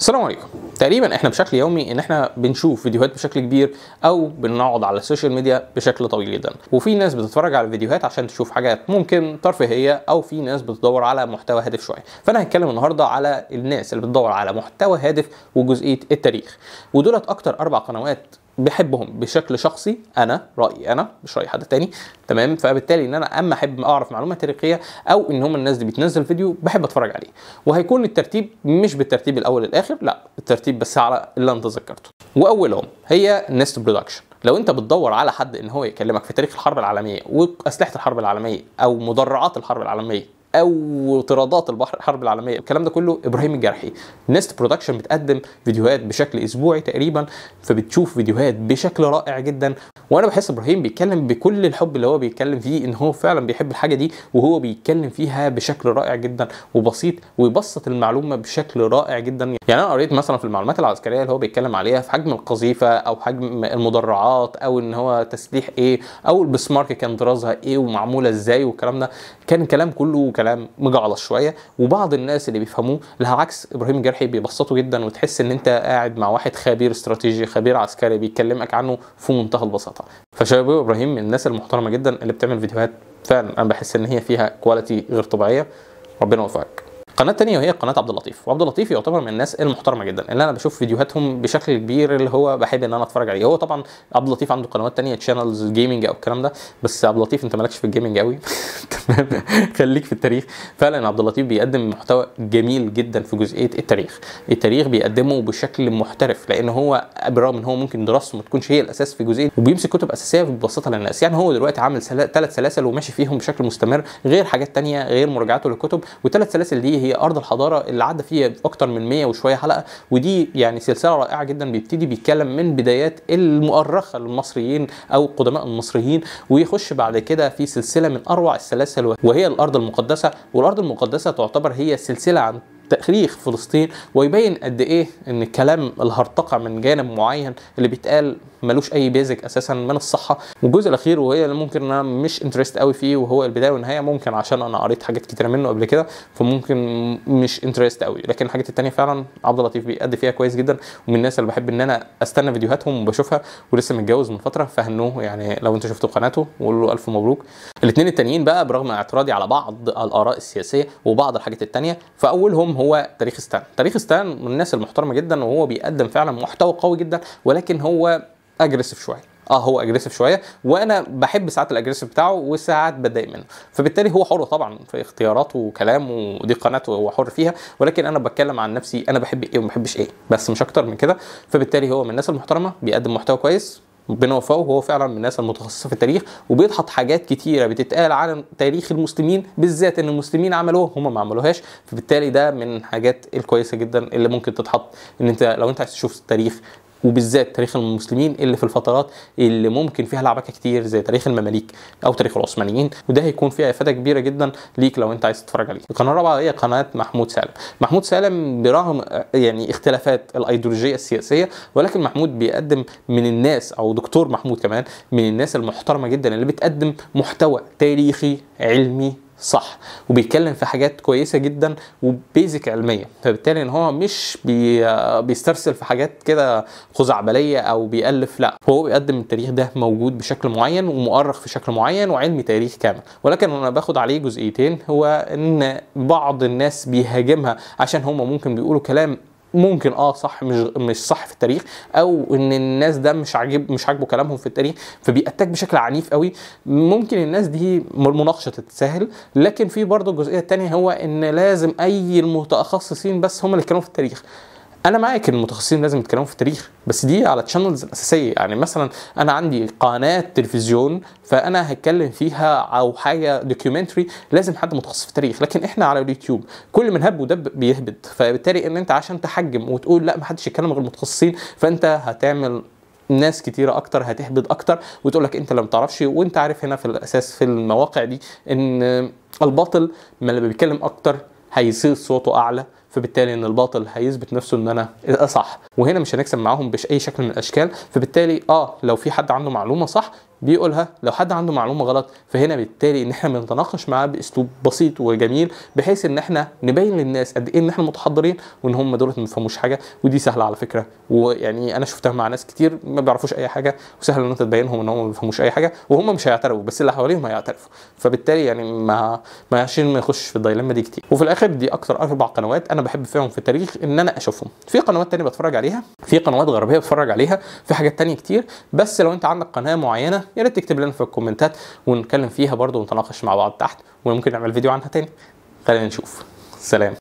السلام عليكم تقريبا احنا بشكل يومي ان احنا بنشوف فيديوهات بشكل كبير او بنقعد على السوشيال ميديا بشكل طويل جدا وفي ناس بتتفرج على الفيديوهات عشان تشوف حاجات ممكن ترفيهيه او في ناس بتدور على محتوى هادف شويه فانا هتكلم النهارده على الناس اللي بتدور على محتوى هادف وجزئيه التاريخ ودولت اكتر اربع قنوات بحبهم بشكل شخصي انا رايي انا مش راي حد تاني تمام فبالتالي ان انا اما احب اعرف معلومه تاريخيه او ان هم الناس دي بتنزل فيديو بحب اتفرج عليه وهيكون الترتيب مش بالترتيب الاول الاخر لا الترتيب بس على اللي انت ذكرته واولهم هي نست برودكشن لو انت بتدور على حد ان هو يكلمك في تاريخ الحرب العالميه واسلحه الحرب العالميه او مدرعات الحرب العالميه او طرادات البحر الحرب العالميه الكلام ده كله ابراهيم الجرحي نست برودكشن بتقدم فيديوهات بشكل اسبوعي تقريبا فبتشوف فيديوهات بشكل رائع جدا وانا بحس ابراهيم بيتكلم بكل الحب اللي هو بيتكلم فيه ان هو فعلا بيحب الحاجه دي وهو بيتكلم فيها بشكل رائع جدا وبسيط ويبسط المعلومه بشكل رائع جدا يعني انا قريت مثلا في المعلومات العسكريه اللي هو بيتكلم عليها في حجم القذيفه او حجم المدرعات او ان هو تسليح ايه او البسمارك كان طرازها ايه ومعموله ازاي والكلام ده كان كلام كله كلام مجعلص شويه وبعض الناس اللي بيفهموه لها عكس ابراهيم جرحي بيبسطه جدا وتحس ان انت قاعد مع واحد خبير استراتيجي خبير عسكري بيكلمك عنه في منتهى البساطه فشباب ابراهيم من الناس المحترمه جدا اللي بتعمل فيديوهات فعلا انا بحس ان هي فيها كواليتي غير طبيعيه ربنا يوفقك القناه الثانيه وهي قناه عبد اللطيف وعبد اللطيف يعتبر من الناس المحترمه جدا اللي انا بشوف فيديوهاتهم بشكل كبير اللي هو بحب ان انا اتفرج عليه هو طبعا عبد اللطيف عنده قنوات ثانيه تشانلز جيمنج او الكلام ده بس عبد اللطيف انت مالكش في الجيمنج قوي تمام خليك في التاريخ فعلا عبد اللطيف بيقدم محتوى جميل جدا في جزئيه التاريخ التاريخ بيقدمه بشكل محترف لان هو بالرغم ان هو ممكن دراسته ما تكونش هي الاساس في جزئيه وبيمسك كتب اساسيه ببساطه للناس يعني هو دلوقتي عامل ثلاث سلاسل وماشي فيهم بشكل مستمر غير حاجات ثانيه غير مراجعاته للكتب والثلاث سلاسل دي هي هي ارض الحضاره اللي عدى فيها اكتر من 100 وشويه حلقه ودي يعني سلسله رائعه جدا بيبتدي بيتكلم من بدايات المؤرخه للمصريين او قدماء المصريين ويخش بعد كده في سلسله من اروع السلاسل وهي الارض المقدسه والارض المقدسه تعتبر هي سلسله عن تاريخ فلسطين ويبين قد ايه ان الكلام الهرطقه من جانب معين اللي بيتقال ملوش اي بيزك اساسا من الصحه والجزء الاخير وهي اللي ممكن انا مش انترست قوي فيه وهو البدايه والنهايه ممكن عشان انا قريت حاجات كتيره منه قبل كده فممكن مش انترست قوي لكن الحاجات التانيه فعلا عبد اللطيف بيأدي فيها كويس جدا ومن الناس اللي بحب ان انا استنى فيديوهاتهم وبشوفها ولسه متجوز من فتره فهنوه يعني لو انتوا شفتوا قناته وقولوا له الف مبروك الاثنين التانيين بقى برغم اعتراضي على بعض الاراء السياسيه وبعض الحاجات التانيه فاولهم هو تاريخ ستان تاريخ ستان من الناس المحترمه جدا وهو بيقدم فعلا محتوى قوي جدا ولكن هو اجريسيف شويه اه هو اجريسيف شويه وانا بحب ساعات الاجريسيف بتاعه وساعات بتضايق منه فبالتالي هو حر طبعا في اختياراته وكلامه ودي قناته هو حر فيها ولكن انا بتكلم عن نفسي انا بحب ايه وما بحبش ايه بس مش اكتر من كده فبالتالي هو من الناس المحترمه بيقدم محتوى كويس ربنا وفقه وهو فعلا من الناس المتخصصه في التاريخ وبيضحط حاجات كتيره بتتقال عن تاريخ المسلمين بالذات ان المسلمين عملوها هم ما عملوهاش فبالتالي ده من الحاجات الكويسه جدا اللي ممكن تتحط ان انت لو انت عايز تشوف التاريخ وبالذات تاريخ المسلمين اللي في الفترات اللي ممكن فيها لعبكه كتير زي تاريخ المماليك او تاريخ العثمانيين وده هيكون فيها افاده كبيره جدا ليك لو انت عايز تتفرج عليه القناه الرابعه هي قناه محمود سالم محمود سالم برغم آه، يعني اختلافات الايديولوجيه السياسيه ولكن محمود بيقدم من الناس او دكتور محمود كمان من الناس المحترمه جدا اللي بتقدم محتوى تاريخي علمي صح وبيتكلم في حاجات كويسه جدا وبيزك علميه فبالتالي ان هو مش بي بيسترسل في حاجات كده خزعبليه او بيالف لا هو بيقدم التاريخ ده موجود بشكل معين ومؤرخ في شكل معين وعلمي تاريخ كامل ولكن انا باخد عليه جزئيتين هو ان بعض الناس بيهاجمها عشان هم ممكن بيقولوا كلام ممكن اه صح مش مش صح في التاريخ او ان الناس ده مش عاجب مش عاجبه كلامهم في التاريخ فبيأتاك بشكل عنيف قوي ممكن الناس دي المناقشه تتسهل لكن في برضه الجزئيه الثانيه هو ان لازم اي المتخصصين بس هم اللي كانوا في التاريخ انا معاك ان المتخصصين لازم يتكلموا في التاريخ بس دي على تشانلز الاساسيه يعني مثلا انا عندي قناه تلفزيون فانا هتكلم فيها او حاجه دوكيومنتري لازم حد متخصص في التاريخ لكن احنا على اليوتيوب كل من هب ودب بيهبد فبالتالي ان انت عشان تحجم وتقول لا ما حدش يتكلم غير المتخصصين فانت هتعمل ناس كتيره اكتر هتهبد اكتر وتقول لك انت لم تعرفش وانت عارف هنا في الاساس في المواقع دي ان الباطل ما اللي بيتكلم اكتر هيصير صوته اعلى فبالتالي ان الباطل هيثبت نفسه ان انا إيه، صح وهنا مش هنكسب معاهم باي شكل من الاشكال فبالتالي اه لو في حد عنده معلومه صح بيقولها لو حد عنده معلومه غلط فهنا بالتالي ان احنا بنتناقش معاه باسلوب بسيط وجميل بحيث ان احنا نبين للناس قد ايه ان احنا متحضرين وان هم دولت ما بيفهموش حاجه ودي سهله على فكره ويعني انا شفتها مع ناس كتير ما بيعرفوش اي حاجه وسهل ان انت تبينهم ان هم ما بيفهموش اي حاجه وهم مش هيعترفوا بس اللي حواليهم هيعترفوا فبالتالي يعني ما ما عشان ما يخش في الدايلما دي كتير وفي الاخر دي اكتر اربع قنوات انا انا بحب فيهم في التاريخ ان انا اشوفهم في قنوات تانية بتفرج عليها في قنوات غربيه بتفرج عليها في حاجات تانية كتير بس لو انت عندك قناه معينه يا ريت تكتب لنا في الكومنتات ونتكلم فيها برضه ونتناقش مع بعض تحت وممكن نعمل فيديو عنها تاني خلينا نشوف سلام